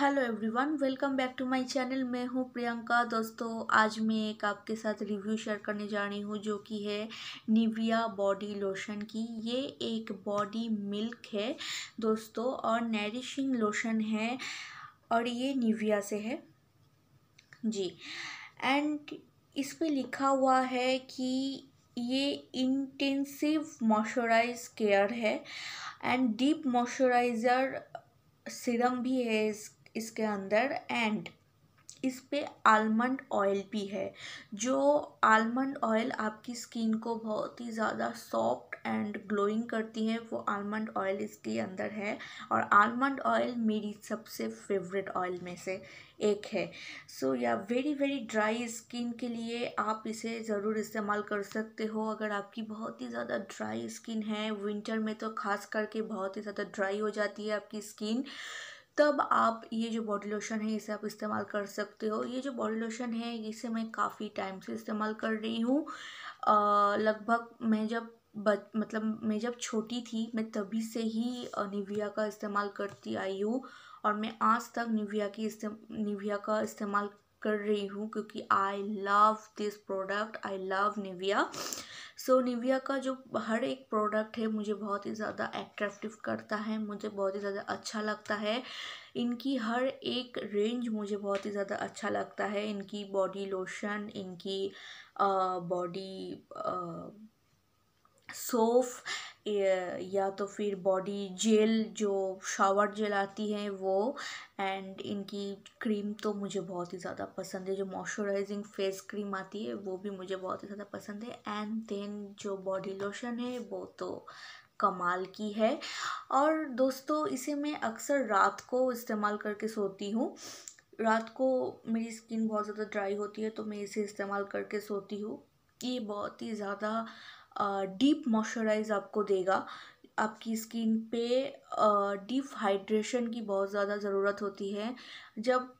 hello everyone welcome back to my channel मैं हूं प्रियंका दोस्तों आज मैं एक आपके साथ रिव्यू शेयर करने जा रही हूं जो कि है निविया बॉडी लोशन की ये एक बॉडी मिल्क है दोस्तों और नरिशिंग लोशन है और ये निविया से है जी एंड इस पर लिखा हुआ है कि ये इंटेंसिव मॉइस्चराइज केयर है एंड डीप मॉइस्चराइज़र सिरम भी है इस इसके अंदर एंड इस पर आलमंड ऑयल भी है जो आलमंड ऑयल आपकी स्किन को बहुत ही ज़्यादा सॉफ्ट एंड ग्लोइंग करती है वो आलमंड ऑयल इसके अंदर है और आलमंड ऑयल मेरी सबसे फेवरेट ऑयल में से एक है सो या वेरी वेरी ड्राई स्किन के लिए आप इसे ज़रूर इस्तेमाल कर सकते हो अगर आपकी बहुत ही ज़्यादा ड्राई स्किन है विंटर में तो खास करके बहुत ही ज़्यादा ड्राई हो जाती है आपकी स्किन तब आप ये जो बॉडी लोशन है इसे आप इस्तेमाल कर सकते हो ये जो बॉडी लोशन है इसे मैं काफ़ी टाइम से इस्तेमाल कर रही हूँ लगभग मैं जब बच मतलब मैं जब छोटी थी मैं तभी से ही निविया का इस्तेमाल करती आई हूँ और मैं आज तक निविया की निविया का इस्तेमाल कर रही हूँ क्योंकि I love this product I love Nivea so so, Nivea का जो हर एक प्रोडक्ट है मुझे बहुत ही ज़्यादा एट्रैक्टिव करता है मुझे बहुत ही ज़्यादा अच्छा लगता है इनकी हर एक रेंज मुझे बहुत ही ज़्यादा अच्छा लगता है इनकी बॉडी लोशन इनकी बॉडी सोफ या तो फिर बॉडी जेल जो शावर जेल आती है वो एंड इनकी क्रीम तो मुझे बहुत ही ज़्यादा पसंद है जो मॉइस्चराइजिंग फेस क्रीम आती है वो भी मुझे बहुत ही ज़्यादा पसंद है एंड देन जो बॉडी लोशन है वो तो कमाल की है और दोस्तों इसे मैं अक्सर रात को इस्तेमाल करके सोती हूँ रात को मेरी स्किन बहुत ज़्यादा ड्राई होती है तो मैं इसे इस्तेमाल करके सोती हूँ ये बहुत ही ज़्यादा डीप मॉइस्चराइज़ आपको देगा आपकी स्किन पे डीप हाइड्रेशन की बहुत ज़्यादा ज़रूरत होती है जब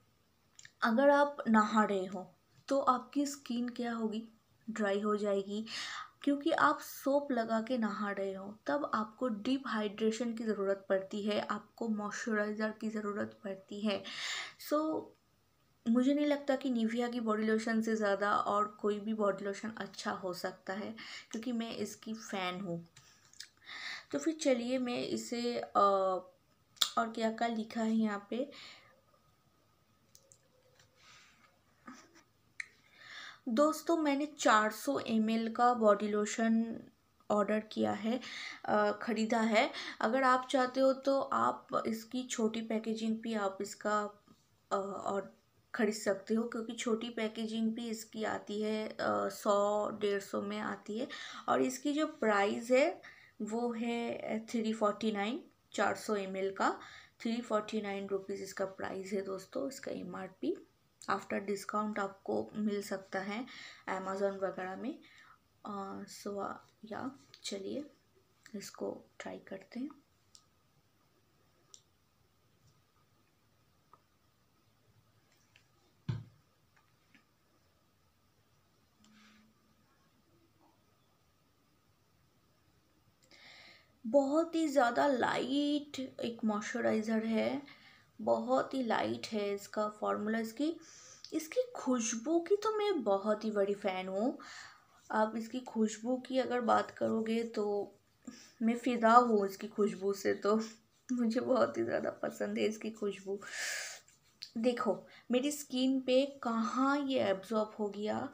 अगर आप नहा रहे हो तो आपकी स्किन क्या होगी ड्राई हो जाएगी क्योंकि आप सोप लगा के नहा रहे हो तब आपको डीप हाइड्रेशन की ज़रूरत पड़ती है आपको मॉइस्चराइज़र की ज़रूरत पड़ती है सो so, मुझे नहीं लगता कि निविया की बॉडी लोशन से ज़्यादा और कोई भी बॉडी लोशन अच्छा हो सकता है क्योंकि मैं इसकी फ़ैन हूँ तो फिर चलिए मैं इसे आ, और क्या क्या लिखा है यहाँ पे दोस्तों मैंने 400 सौ का बॉडी लोशन ऑर्डर किया है ख़रीदा है अगर आप चाहते हो तो आप इसकी छोटी पैकेजिंग भी आप इसका और खरीद सकते हो क्योंकि छोटी पैकेजिंग भी इसकी आती है सौ डेढ़ सौ में आती है और इसकी जो प्राइस है वो है थ्री फोर्टी नाइन चार सौ एम एल का थ्री फोर्टी नाइन रुपीज़ इसका प्राइस है दोस्तों इसका M R P after discount आपको मिल सकता है अमेज़ोन वगैरह में सो या चलिए इसको ट्राई करते हैं बहुत ही ज़्यादा लाइट एक मॉइस्चराइज़र है बहुत ही लाइट है इसका फॉर्मूला इसकी इसकी खुशबू की तो मैं बहुत ही बड़ी फ़ैन हूँ आप इसकी खुशबू की अगर बात करोगे तो मैं फ़िदा हूँ इसकी खुशबू से तो मुझे बहुत ही ज़्यादा पसंद है इसकी खुशबू देखो मेरी स्किन पे कहाँ ये एब्जॉर्ब हो गया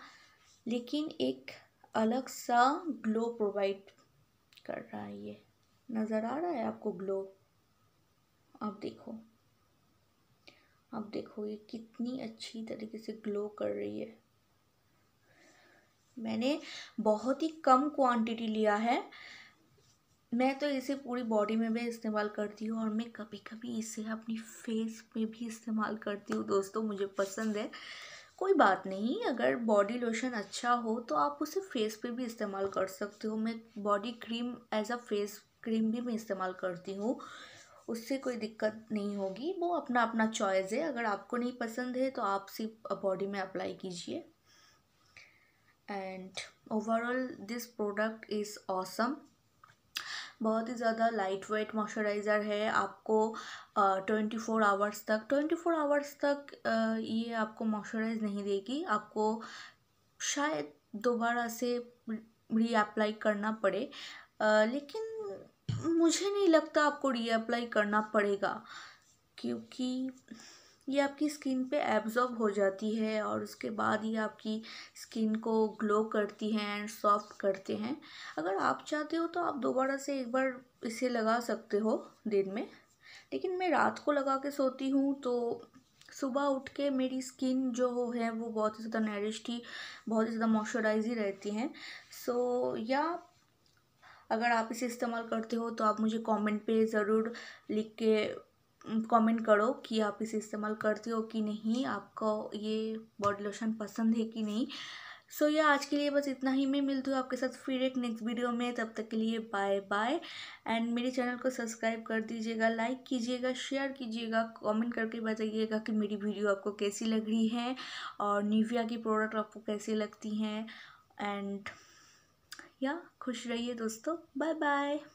लेकिन एक अलग सा ग्लो प्रोवाइड कर रहा है ये नज़र आ रहा है आपको ग्लो आप देखो आप देखो ये कितनी अच्छी तरीके से ग्लो कर रही है मैंने बहुत ही कम क्वांटिटी लिया है मैं तो इसे पूरी बॉडी में भी इस्तेमाल करती हूँ और मैं कभी कभी इसे अपनी फेस में भी इस्तेमाल करती हूँ दोस्तों मुझे पसंद है कोई बात नहीं अगर बॉडी लोशन अच्छा हो तो आप उसे फेस पे भी इस्तेमाल कर सकते हो मैं body cream as a face cream भी मैं इस्तेमाल करती हूँ उससे कोई दिक्कत नहीं होगी वो अपना अपना चॉइस है अगर आपको नहीं पसंद है तो आप सिर्फ बॉडी में अप्लाई कीजिए and overall this product is awesome बहुत ही ज़्यादा लाइट वेट मॉइस्चराइज़र है आपको ट्वेंटी फोर आवर्स तक ट्वेंटी फोर आवर्स तक uh, ये आपको मॉइस्चराइज नहीं देगी आपको शायद दोबारा से रीअप्लाई करना पड़े uh, लेकिन मुझे नहीं लगता आपको रीअप्लाई करना पड़ेगा क्योंकि ये आपकी स्किन पे एब्जॉर्ब हो जाती है और उसके बाद ये आपकी स्किन को ग्लो करती हैं एंड सॉफ्ट करते हैं अगर आप चाहते हो तो आप दोबारा से एक बार इसे लगा सकते हो दिन में लेकिन मैं रात को लगा के सोती हूँ तो सुबह उठ के मेरी स्किन जो है वो बहुत ही ज़्यादा नरिश थी बहुत ही ज़्यादा मॉइस्चराइज ही रहती हैं सो so, या अगर आप इसे इस्तेमाल करते हो तो आप मुझे कमेंट पे ज़रूर लिख के कमेंट करो कि आप इसे इस्तेमाल करते हो कि नहीं आपको ये बॉडी लोशन पसंद है कि नहीं सो so, ये yeah, आज के लिए बस इतना ही मैं मिलती हूँ आपके साथ फिर एक नेक्स्ट वीडियो में तब तक के लिए बाय बाय एंड मेरे चैनल को सब्सक्राइब कर दीजिएगा लाइक कीजिएगा शेयर कीजिएगा कमेंट करके बताइएगा कि मेरी वीडियो आपको कैसी लग रही है और निविया की प्रोडक्ट आपको कैसी लगती हैं एंड या खुश रहिए दोस्तों बाय बाय